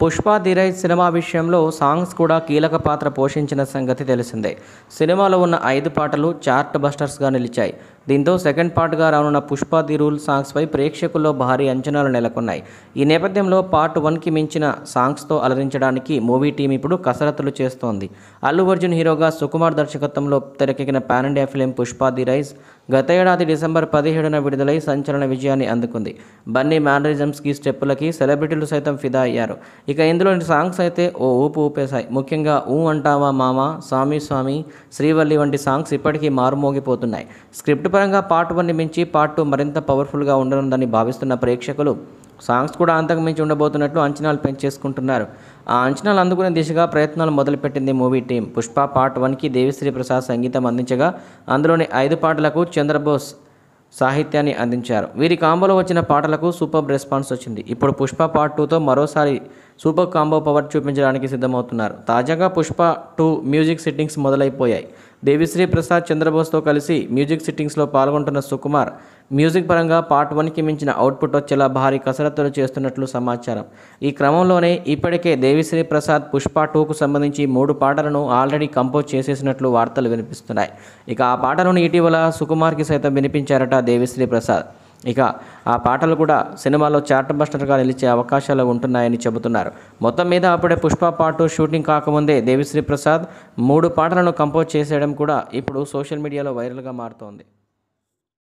Pushpa the rise సినిమా విషయంలో songs కూడా కీలక పాత్ర పోషించిన సంగతి తెలిసిందే సినిమాలో ఉన్న ఐదు పాటలు చార్ట్ బస్టర్స్గా నిలిచాయి దీంతో సెకండ్ పార్ట్గా రానున్న పుష్ప ది రూల్ సాంగ్స్పై ప్రేక్షకుల్లో భారీ అంచనాలు నెలకొన్నాయి ఈ నేపథ్యంలో పార్ట్ వన్కి మించిన సాంగ్స్తో అలరించడానికి మూవీ టీం ఇప్పుడు కసరత్తులు చేస్తోంది అల్లు అర్జున్ హీరోగా సుకుమార్ దర్శకత్వంలో తెరకెక్కిన pan India film Pushpa the rise గత ఏడాది డిసెంబర్ పదిహేడున విడుదలై సంచలన విజయాన్ని అందుకుంది బన్నీ మేనరిజమ్స్కి స్టెప్పులకి సెలబ్రిటీలు సైతం ఫిదా అయ్యారు ఇక ఇందులోని సాంగ్స్ అయితే ఓ ఊపు ఊపేశాయి ముఖ్యంగా ఊ అంటావా మామ స్వామి స్వామి శ్రీవల్లి వంటి సాంగ్స్ ఇప్పటికీ మారుమోగిపోతున్నాయి స్క్రిప్ట్ పరంగా పార్ట్ వన్ని మించి పార్ట్ టూ మరింత పవర్ఫుల్గా ఉండనుందని భావిస్తున్న ప్రేక్షకులు సాంగ్స్ కూడా అంతకు మించి ఉండబోతున్నట్లు అంచనాలు పెంచేసుకుంటున్నారు ఆ అంచనాలు అందుకునే దిశగా ప్రయత్నాలు మొదలుపెట్టింది మూవీ టీం పుష్ప పార్ట్ వన్కి దేవిశ్రీ ప్రసాద్ సంగీతం అందించగా అందులోని ఐదు పాటలకు చంద్రబోస్ సాహిత్యాన్ని అందించారు వీరి కాంబోలో వచ్చిన పాటలకు సూపర్ రెస్పాన్స్ వచ్చింది ఇప్పుడు పుష్ప పార్ట్ టూతో మరోసారి సూపర్ కాంబో పవర్ చూపించడానికి సిద్ధమవుతున్నారు తాజాగా పుష్ప టూ మ్యూజిక్ సెట్టింగ్స్ మొదలైపోయాయి దేవిశ్రీ ప్రసాద్ చంద్రబోస్తో కలిసి మ్యూజిక్ సిట్టింగ్స్లో పాల్గొంటున్న సుకుమార్ మ్యూజిక్ పరంగా పార్ట్ వన్కి మించిన అవుట్పుట్ వచ్చేలా భారీ కసరత్తులు చేస్తున్నట్లు సమాచారం ఈ క్రమంలోనే ఇప్పటికే దేవిశ్రీ ప్రసాద్ పుష్ప టూకు సంబంధించి మూడు పాటలను ఆల్రెడీ కంపోజ్ చేసేసినట్లు వార్తలు వినిపిస్తున్నాయి ఇక ఆ పాటలను ఇటీవల సుకుమార్కి సైతం వినిపించారట దేవిశ్రీ ప్రసాద్ ఇక ఆ పాటలు కూడా సినిమాలో చార్ట్ బస్టర్గా నిలిచే అవకాశాలు ఉంటున్నాయని చెబుతున్నారు మొత్తం మీద అప్పుడే పుష్ప పాటు షూటింగ్ కాకముందే దేవిశ్రీ ప్రసాద్ మూడు పాటలను కంపోజ్ చేసేయడం కూడా ఇప్పుడు సోషల్ మీడియాలో వైరల్గా మారుతోంది